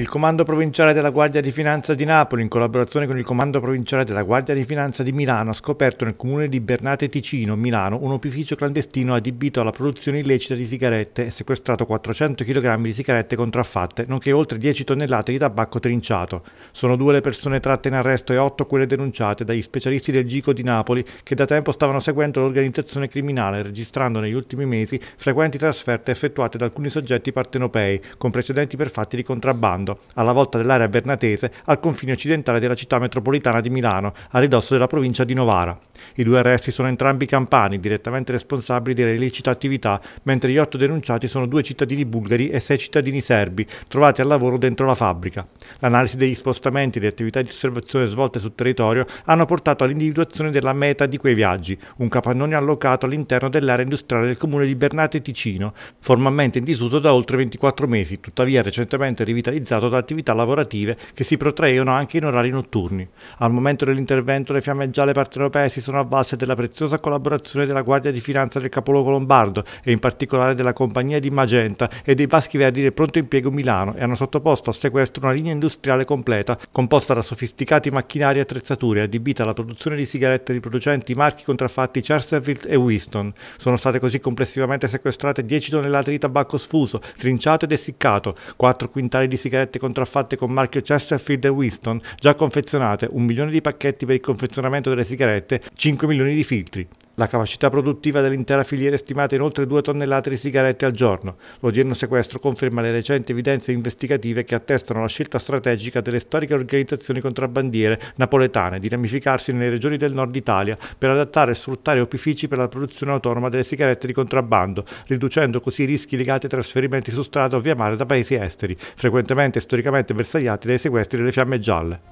Il Comando Provinciale della Guardia di Finanza di Napoli, in collaborazione con il Comando Provinciale della Guardia di Finanza di Milano, ha scoperto nel comune di Bernate Ticino, Milano, un opificio clandestino adibito alla produzione illecita di sigarette e sequestrato 400 kg di sigarette contraffatte, nonché oltre 10 tonnellate di tabacco trinciato. Sono due le persone tratte in arresto e otto quelle denunciate dagli specialisti del Gico di Napoli che da tempo stavano seguendo l'organizzazione criminale, registrando negli ultimi mesi frequenti trasferte effettuate da alcuni soggetti partenopei, con precedenti per fatti di contrabbando. Orlando, alla volta dell'area bernatese, al confine occidentale della città metropolitana di Milano, a ridosso della provincia di Novara. I due arresti sono entrambi campani, direttamente responsabili delle illecite attività, mentre gli otto denunciati sono due cittadini bulgari e sei cittadini serbi, trovati al lavoro dentro la fabbrica. L'analisi degli spostamenti e le attività di osservazione svolte sul territorio hanno portato all'individuazione della meta di quei viaggi, un capannone allocato all'interno dell'area industriale del comune di Bernate Ticino, formalmente in disuso da oltre 24 mesi, tuttavia recentemente rivitalizzato caratterizzato da attività lavorative che si protraevano anche in orari notturni. Al momento dell'intervento le fiamme gialle partenopee si sono avvalse della preziosa collaborazione della Guardia di Finanza del capoluogo lombardo e in particolare della compagnia di Magenta e dei Vaschi Verdi del Pronto Impiego Milano e hanno sottoposto a sequestro una linea industriale completa composta da sofisticati macchinari e attrezzature adibita alla produzione di sigarette di producenti marchi contraffatti Chesterfield e Winston. Sono state così complessivamente sequestrate 10 tonnellate di tabacco sfuso, trinciato ed essiccato, 4 quintali di sigarette sigarette contraffatte con marchio Chesterfield e Winston, già confezionate, un milione di pacchetti per il confezionamento delle sigarette, 5 milioni di filtri. La capacità produttiva dell'intera filiera è stimata in oltre 2 tonnellate di sigarette al giorno. L'odierno sequestro conferma le recenti evidenze investigative che attestano la scelta strategica delle storiche organizzazioni contrabbandiere napoletane di ramificarsi nelle regioni del nord Italia per adattare e sfruttare opifici per la produzione autonoma delle sigarette di contrabbando, riducendo così i rischi legati ai trasferimenti su strada o via mare da paesi esteri, frequentemente e storicamente bersagliati dai sequestri delle fiamme gialle.